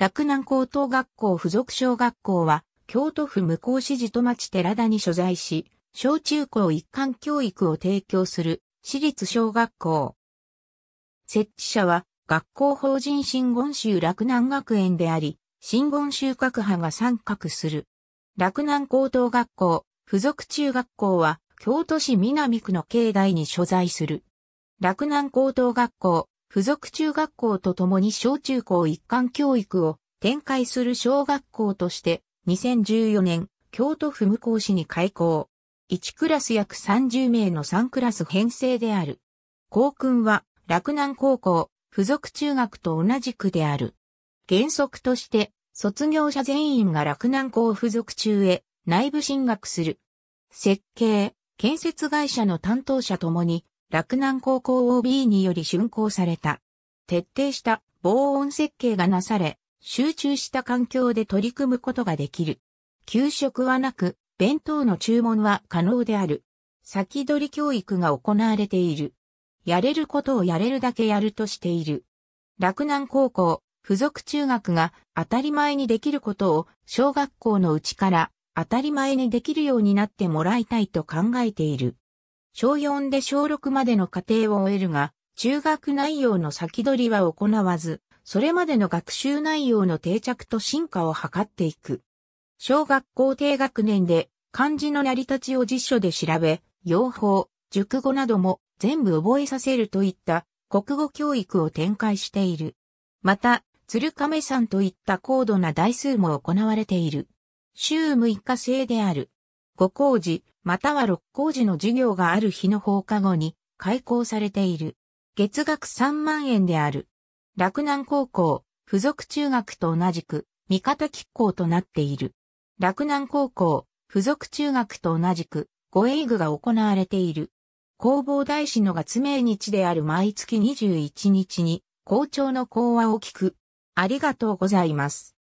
洛南高等学校附属小学校は、京都府向市寺戸町寺田に所在し、小中高一貫教育を提供する私立小学校。設置者は、学校法人新言宗洛南学園であり、新言宗各派が参画する。洛南高等学校、附属中学校は、京都市南区の境内に所在する。洛南高等学校、付属中学校とともに小中高一貫教育を展開する小学校として、2014年、京都府向こう市に開校。1クラス約30名の3クラス編成である。校訓は、洛南高校、付属中学と同じくである。原則として、卒業者全員が洛南高附属中へ内部進学する。設計、建設会社の担当者ともに、洛南高校 OB により竣工された。徹底した防音設計がなされ、集中した環境で取り組むことができる。給食はなく、弁当の注文は可能である。先取り教育が行われている。やれることをやれるだけやるとしている。洛南高校、附属中学が当たり前にできることを小学校のうちから当たり前にできるようになってもらいたいと考えている。小4で小6までの過程を終えるが、中学内容の先取りは行わず、それまでの学習内容の定着と進化を図っていく。小学校低学年で漢字の成り立ちを辞書で調べ、用法、熟語なども全部覚えさせるといった国語教育を展開している。また、鶴亀山といった高度な台数も行われている。週6日制である。五工事、または六工事の授業がある日の放課後に開校されている。月額3万円である。洛南高校、附属中学と同じく、三方喫校となっている。洛南高校、附属中学と同じく、護衛具が行われている。工房大師の月命日である毎月21日に、校長の講話を聞く。ありがとうございます。